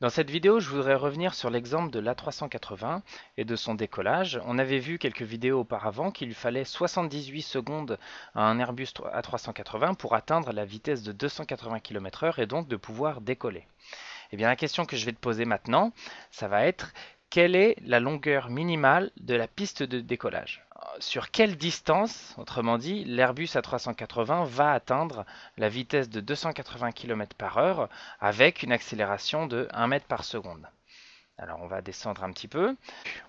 Dans cette vidéo, je voudrais revenir sur l'exemple de l'A380 et de son décollage. On avait vu quelques vidéos auparavant qu'il fallait 78 secondes à un Airbus A380 pour atteindre la vitesse de 280 km h et donc de pouvoir décoller. Et eh bien la question que je vais te poser maintenant, ça va être quelle est la longueur minimale de la piste de décollage Sur quelle distance, autrement dit, l'Airbus A380 va atteindre la vitesse de 280 km par heure avec une accélération de 1 mètre par seconde Alors on va descendre un petit peu.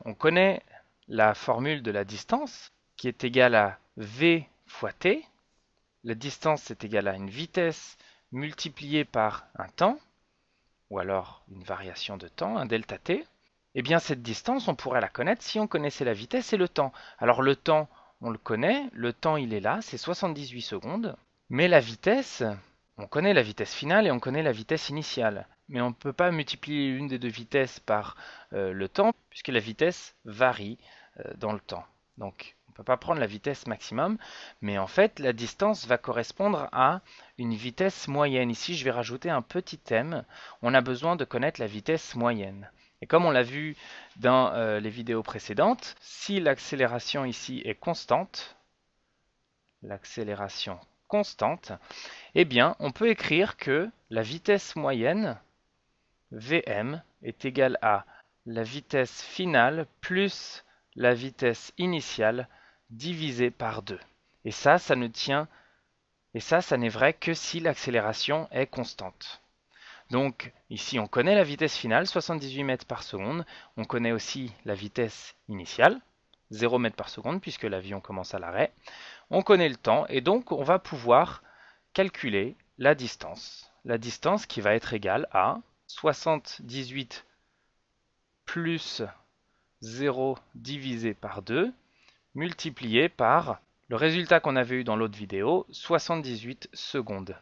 On connaît la formule de la distance qui est égale à V fois T. La distance est égale à une vitesse multipliée par un temps, ou alors une variation de temps, un delta t. Eh bien, cette distance, on pourrait la connaître si on connaissait la vitesse et le temps. Alors le temps, on le connaît, le temps il est là, c'est 78 secondes. Mais la vitesse, on connaît la vitesse finale et on connaît la vitesse initiale. Mais on ne peut pas multiplier une des deux vitesses par euh, le temps, puisque la vitesse varie euh, dans le temps. Donc on ne peut pas prendre la vitesse maximum, mais en fait la distance va correspondre à une vitesse moyenne. Ici je vais rajouter un petit thème, on a besoin de connaître la vitesse moyenne. Et comme on l'a vu dans euh, les vidéos précédentes, si l'accélération ici est constante, l'accélération constante, eh bien on peut écrire que la vitesse moyenne Vm est égale à la vitesse finale plus la vitesse initiale divisée par 2. Et ça, ça ne tient et ça, ça n'est vrai que si l'accélération est constante. Donc ici, on connaît la vitesse finale, 78 mètres par seconde. On connaît aussi la vitesse initiale, 0 mètres par seconde, puisque l'avion commence à l'arrêt. On connaît le temps, et donc on va pouvoir calculer la distance. La distance qui va être égale à 78 plus 0 divisé par 2 multiplié par le résultat qu'on avait eu dans l'autre vidéo, 78 secondes.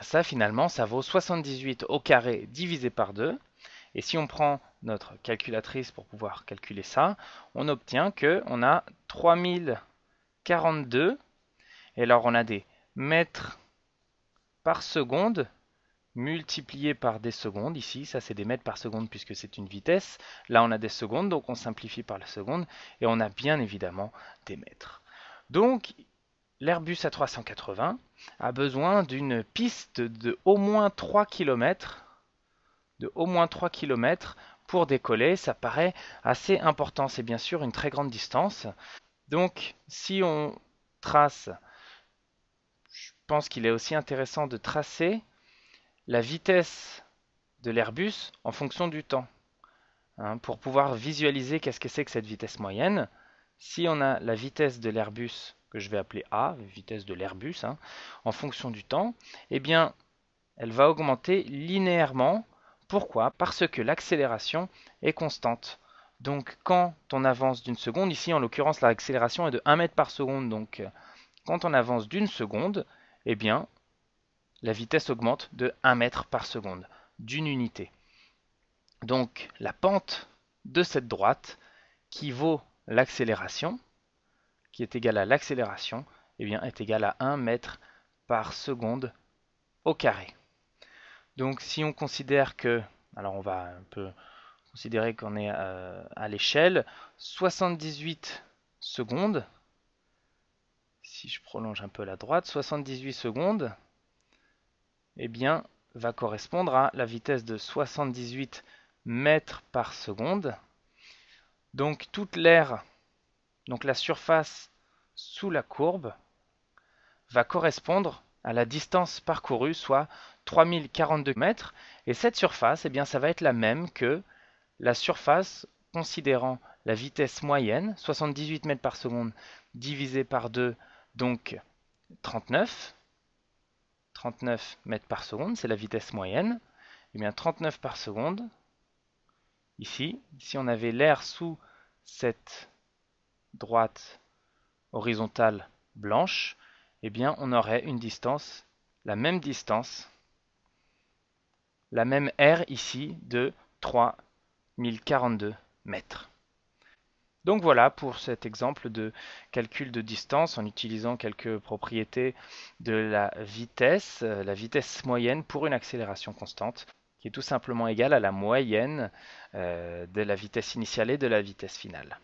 Eh ça finalement ça vaut 78 au carré divisé par 2. Et si on prend notre calculatrice pour pouvoir calculer ça, on obtient que on a 3042. Et alors on a des mètres par seconde multiplié par des secondes. Ici, ça c'est des mètres par seconde puisque c'est une vitesse. Là, on a des secondes, donc on simplifie par la seconde et on a bien évidemment des mètres. Donc, l'Airbus A380 a besoin d'une piste de au moins 3 km de au moins 3 km pour décoller, ça paraît assez important, c'est bien sûr une très grande distance. Donc si on trace je pense qu'il est aussi intéressant de tracer la vitesse de l'Airbus en fonction du temps. Hein, pour pouvoir visualiser qu'est-ce que c'est que cette vitesse moyenne, si on a la vitesse de l'Airbus que je vais appeler A, vitesse de l'Airbus, hein, en fonction du temps, eh bien, elle va augmenter linéairement. Pourquoi Parce que l'accélération est constante. Donc quand on avance d'une seconde, ici en l'occurrence l'accélération est de 1 mètre par seconde, donc quand on avance d'une seconde, eh bien la vitesse augmente de 1 mètre par seconde, d'une unité. Donc la pente de cette droite qui vaut l'accélération, qui est égal à l'accélération, eh bien, est égal à 1 mètre par seconde au carré. Donc si on considère que, alors on va un peu considérer qu'on est euh, à, l'échelle, 78 secondes, si je prolonge un peu la droite, 78 secondes, eh bien, va correspondre à la vitesse de 78 mètres par seconde. Donc toute l'air... Donc la surface sous la courbe va correspondre à la distance parcourue, soit 3042 mètres. Et cette surface, eh bien, ça va être la même que la surface considérant la vitesse moyenne, 78 mètres par seconde divisé par 2, donc 39. 39 mètres par seconde, c'est la vitesse moyenne. Eh bien, 39 par seconde, ici, si on avait l'air sous cette droite horizontale blanche, eh bien on aurait une distance, la même distance, la même R ici de 3042 mètres. Donc voilà pour cet exemple de calcul de distance en utilisant quelques propriétés de la vitesse, euh, la vitesse moyenne pour une accélération constante qui est tout simplement égale à la moyenne euh, de la vitesse initiale et de la vitesse finale.